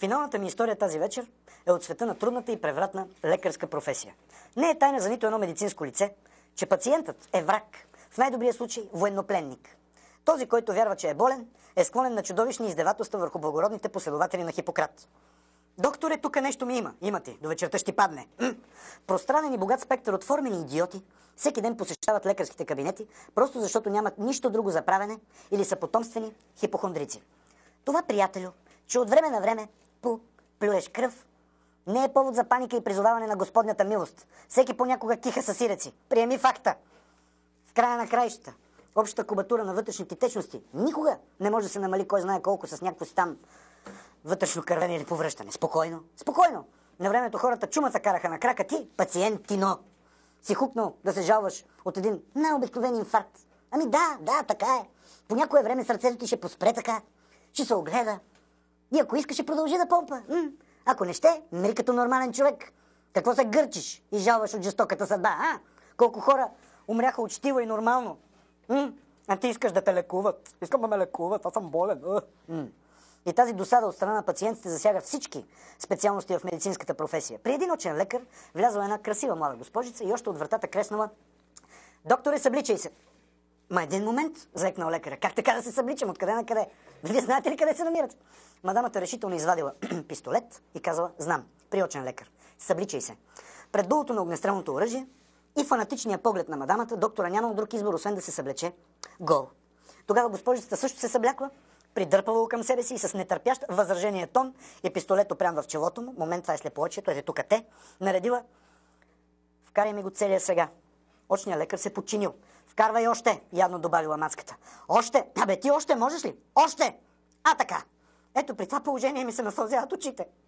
Финалната ми история тази вечер е от света на трудната и превратна лекарска професия. Не е тайна за нито едно медицинско лице, че пациентът е враг, в най-добрия случай военнопленник. Този, който вярва, че е болен, е склонен на чудовищни издевателства върху благородните последователи на Хипократ. Докторе, тук нещо ми има. Има ти. До вечерта ще падне. Пространен и богат спектър от формени идиоти всеки ден посещават лекарските кабинети, просто защото нямат нищо друго за правене или са потомствени хипохондрици. Това, приятелю, че от време на време пу, плюеш кръв, не е повод за паника и призоваване на Господнята милост. Всеки понякога киха със сиреци. Приеми факта. В края на краищата, общата кубатура на вътрешните течности никога не може да се намали кой знае колко с някакво си там вътрешно кървене или повръщане. Спокойно, спокойно. На времето хората чумата караха на крака ти, но Си хукнал да се жалваш от един най-обикновен инфаркт. Ами да, да, така е. По някое време сърцето ти ще поспре така, ще се огледа, и ако ще продължи да помпа. М? Ако не ще, мри като нормален човек. Какво се гърчиш и жалваш от жестоката съдба, а? Колко хора умряха учтиво и нормално. М? А ти искаш да те лекуват. Искам да ме лекуват, аз съм болен. М? И тази досада от страна на пациентите засяга всички специалности в медицинската професия. При един очен лекар влязла една красива млада госпожица и още от вратата креснала Докторе, събличай се! Ма един момент, заекнал лекаря. Как така да се събличам? Откъде на къде? Вие нали знаете ли къде се намират? Мадамата решително извадила пистолет и казала, знам, приочен лекар. Събличай се. Пред дулото на огнестрелното оръжие и фанатичния поглед на мадамата, доктора нямал друг избор, освен да се съблече. Гол. Тогава госпожицата също се съблякла, придърпавало към себе си и с нетърпящ възражение тон и пистолет опрям в челото му, момент това е слепоочието, ето тук те, наредила, вкарай ми го целия сега. Очният лекар се подчинил. Вкарвай още, явно добавила маската. Още? Абе ти още можеш ли? Още! А така! Ето при това положение ми се насълзяват очите.